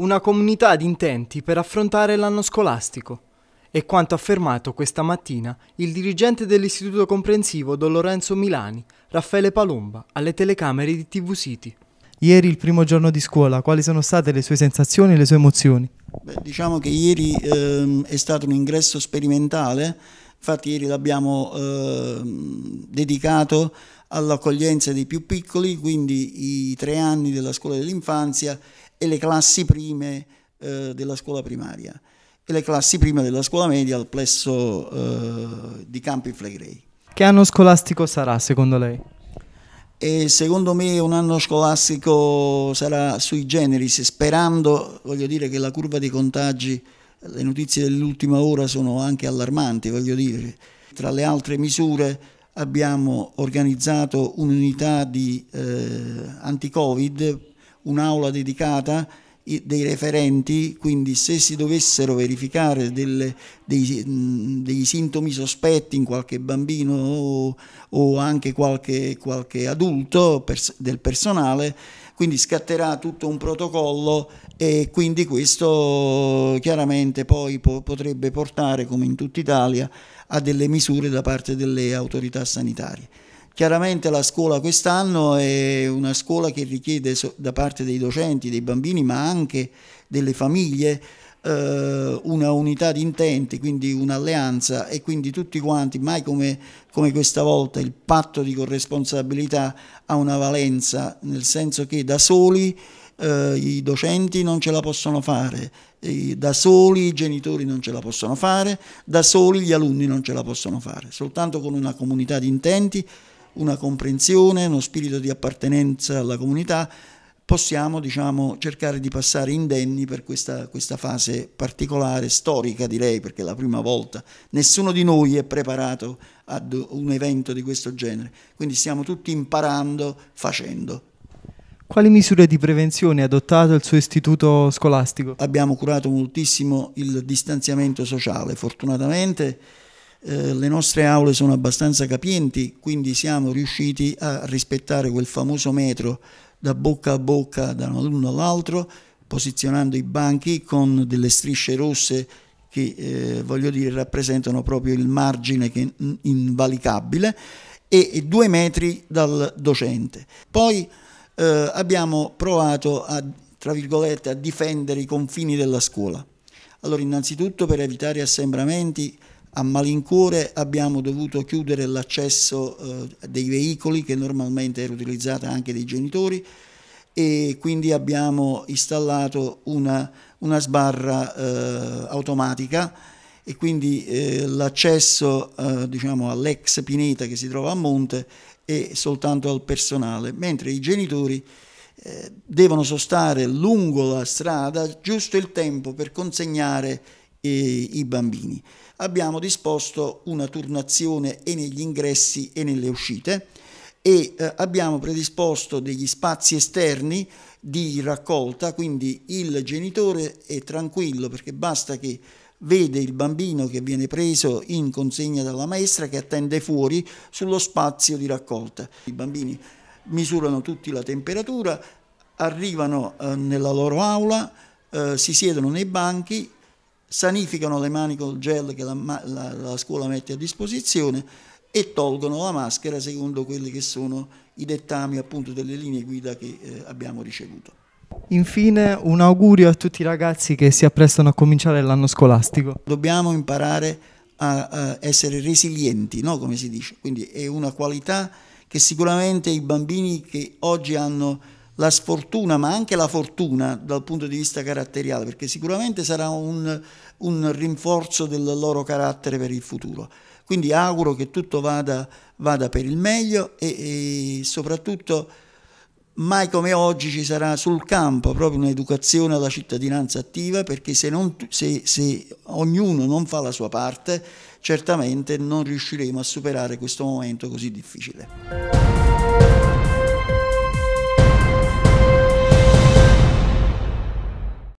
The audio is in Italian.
una comunità di intenti per affrontare l'anno scolastico. È quanto affermato questa mattina il dirigente dell'Istituto Comprensivo Don Lorenzo Milani, Raffaele Palomba, alle telecamere di TV City. Ieri il primo giorno di scuola, quali sono state le sue sensazioni e le sue emozioni? Beh, diciamo che ieri eh, è stato un ingresso sperimentale, infatti ieri l'abbiamo eh, dedicato all'accoglienza dei più piccoli, quindi i tre anni della scuola dell'infanzia e le classi prime eh, della scuola primaria e le classi prime della scuola media al plesso eh, di Campi Flegrei. Che anno scolastico sarà secondo lei? E secondo me un anno scolastico sarà sui generis, sperando, voglio dire, che la curva dei contagi, le notizie dell'ultima ora sono anche allarmanti, voglio dire. Tra le altre misure abbiamo organizzato un'unità di eh, anti-Covid un'aula dedicata dei referenti, quindi se si dovessero verificare delle, dei, degli sintomi sospetti in qualche bambino o, o anche qualche, qualche adulto pers del personale, quindi scatterà tutto un protocollo e quindi questo chiaramente poi po potrebbe portare, come in tutta Italia, a delle misure da parte delle autorità sanitarie. Chiaramente la scuola quest'anno è una scuola che richiede da parte dei docenti, dei bambini, ma anche delle famiglie, eh, una unità di intenti, quindi un'alleanza e quindi tutti quanti, mai come, come, questa volta il patto di corresponsabilità ha una valenza, nel senso che da soli eh, i docenti non ce la possono fare, da soli i genitori non ce la possono fare, da soli gli alunni non ce la possono fare, soltanto con una comunità di intenti una comprensione, uno spirito di appartenenza alla comunità, possiamo diciamo, cercare di passare indenni per questa, questa, fase particolare, storica direi, perché è la prima volta. Nessuno di noi è preparato ad un evento di questo genere, quindi stiamo tutti imparando, facendo. Quali misure di prevenzione ha adottato il suo istituto scolastico? Abbiamo curato moltissimo il distanziamento sociale, fortunatamente eh, le nostre aule sono abbastanza capienti, quindi siamo riusciti a rispettare quel famoso metro da bocca a bocca da un alunno all'altro, posizionando i banchi con delle strisce rosse che eh, voglio dire rappresentano proprio il margine invalicabile e due metri dal docente. Poi eh, abbiamo provato a, a difendere i confini della scuola. Allora innanzitutto per evitare assembramenti a malincuore abbiamo dovuto chiudere l'accesso eh, dei veicoli che normalmente era utilizzata anche dai genitori e quindi abbiamo installato una, una sbarra eh, automatica e quindi eh, l'accesso eh, diciamo, all'ex pineta che si trova a monte è soltanto al personale, mentre i genitori eh, devono sostare lungo la strada giusto il tempo per consegnare i bambini. Abbiamo disposto una turnazione e negli ingressi e nelle uscite e eh, abbiamo predisposto degli spazi esterni di raccolta, quindi il genitore è tranquillo perché basta che vede il bambino che viene preso in consegna dalla maestra che attende fuori sullo spazio di raccolta. I bambini misurano tutti la temperatura, arrivano eh, nella loro aula, eh, si siedono nei banchi, sanificano le mani col gel che la, la, la scuola mette a disposizione e tolgono la maschera secondo quelli che sono i dettami appunto delle linee guida che eh, abbiamo ricevuto. Infine un augurio a tutti i ragazzi che si apprestano a cominciare l'anno scolastico. Dobbiamo imparare a, a essere resilienti, no? come si dice, quindi è una qualità che sicuramente i bambini che oggi hanno la sfortuna ma anche la fortuna dal punto di vista caratteriale, perché sicuramente sarà un, un rinforzo del loro carattere per il futuro. Quindi auguro che tutto vada, vada per il meglio e, e soprattutto mai come oggi ci sarà sul campo proprio un'educazione alla cittadinanza attiva perché se, non, se, se, ognuno non fa la sua parte certamente non riusciremo a superare questo momento così difficile.